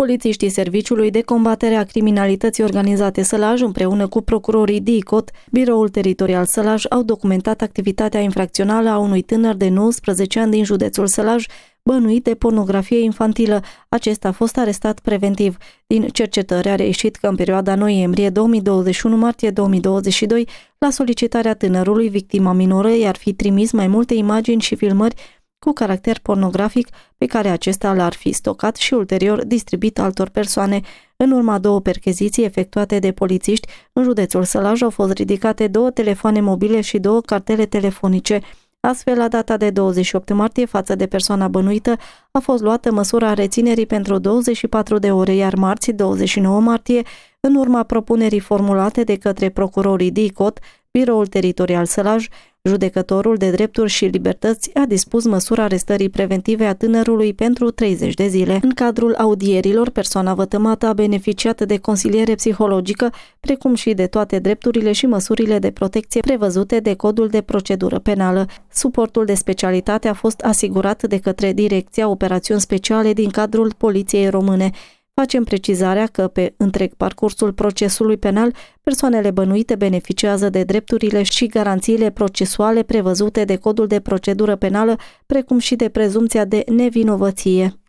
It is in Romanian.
polițiștii Serviciului de Combatere a Criminalității Organizate Sălaj împreună cu procurorii DICOT, Biroul Teritorial Sălaj, au documentat activitatea infracțională a unui tânăr de 19 ani din județul Sălaj, bănuit de pornografie infantilă. Acesta a fost arestat preventiv. Din cercetări a reieșit că în perioada noiembrie 2021-martie 2022, la solicitarea tânărului, victima minoră i-ar fi trimis mai multe imagini și filmări cu caracter pornografic pe care acesta l-ar fi stocat și ulterior distribuit altor persoane. În urma două percheziții efectuate de polițiști în județul Sălaj au fost ridicate două telefoane mobile și două cartele telefonice. Astfel, la data de 28 martie, față de persoana bănuită, a fost luată măsura reținerii pentru 24 de ore, iar marți, 29 martie, în urma propunerii formulate de către procurorii DICOT, Biroul Teritorial Sălaj, Judecătorul de drepturi și libertăți a dispus măsura arestării preventive a tânărului pentru 30 de zile. În cadrul audierilor, persoana vătămată a beneficiat de consiliere psihologică, precum și de toate drepturile și măsurile de protecție prevăzute de Codul de Procedură Penală. Suportul de specialitate a fost asigurat de către Direcția Operațiuni Speciale din cadrul Poliției Române. Facem precizarea că pe întreg parcursul procesului penal, persoanele bănuite beneficiază de drepturile și garanțiile procesuale prevăzute de Codul de Procedură Penală, precum și de prezumția de nevinovăție.